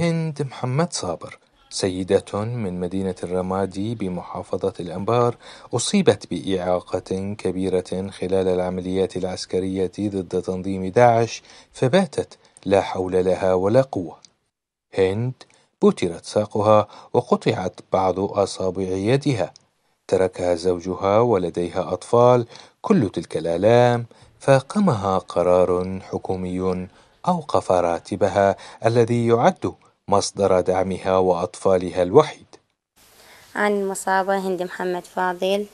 هند محمد صابر سيدة من مدينة الرمادي بمحافظة الأنبار أصيبت بإعاقة كبيرة خلال العمليات العسكرية ضد تنظيم داعش فباتت لا حول لها ولا قوة. هند بترت ساقها وقطعت بعض أصابع يدها. تركها زوجها ولديها أطفال كل تلك الآلام فاقمها قرار حكومي أوقف راتبها الذي يعد مصدر دعمها وأطفالها الوحيد عن مصابة هند محمد فاضل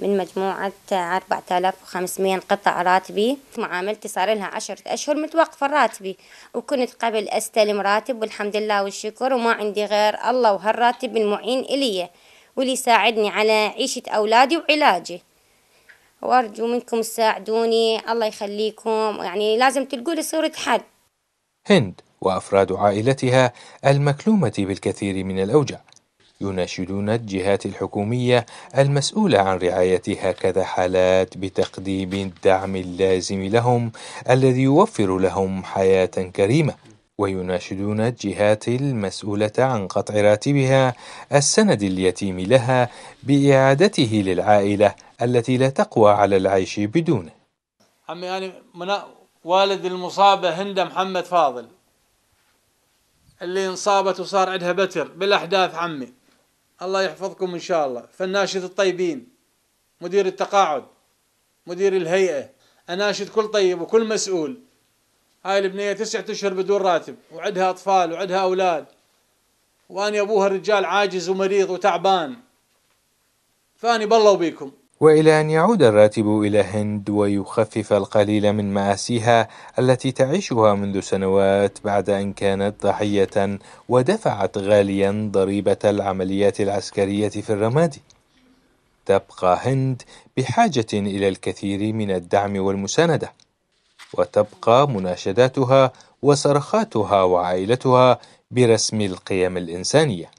من مجموعة 4500 قطع راتبي معاملتي صار لها عشرة أشهر متوقفة راتبي وكنت قبل أستلم راتب والحمد لله والشكر وما عندي غير الله وهالراتب المعين إلي واللي يساعدني على عيشة أولادي وعلاجي وأرجو منكم تساعدوني الله يخليكم يعني لازم تلقوا لي صورة حد هند وأفراد عائلتها المكلومة بالكثير من الأوجاع يناشدون الجهات الحكومية المسؤولة عن رعاية هكذا حالات بتقديم الدعم اللازم لهم الذي يوفر لهم حياة كريمة ويناشدون الجهات المسؤولة عن قطع راتبها السند اليتيم لها بإعادته للعائلة التي لا تقوى على العيش بدونه عمي يعني والد المصابة هند محمد فاضل اللي انصابت وصار عندها بتر بالاحداث عمي الله يحفظكم ان شاء الله فالناشد الطيبين مدير التقاعد مدير الهيئه اناشد كل طيب وكل مسؤول هاي البنيه تسعة اشهر بدون راتب وعندها اطفال وعندها اولاد واني ابوها الرجال عاجز ومريض وتعبان فاني بالله وبيكم وإلى أن يعود الراتب إلى هند ويخفف القليل من مآسيها التي تعيشها منذ سنوات بعد أن كانت ضحية ودفعت غاليا ضريبة العمليات العسكرية في الرمادي. تبقى هند بحاجة إلى الكثير من الدعم والمساندة، وتبقى مناشداتها وصرخاتها وعائلتها برسم القيم الإنسانية.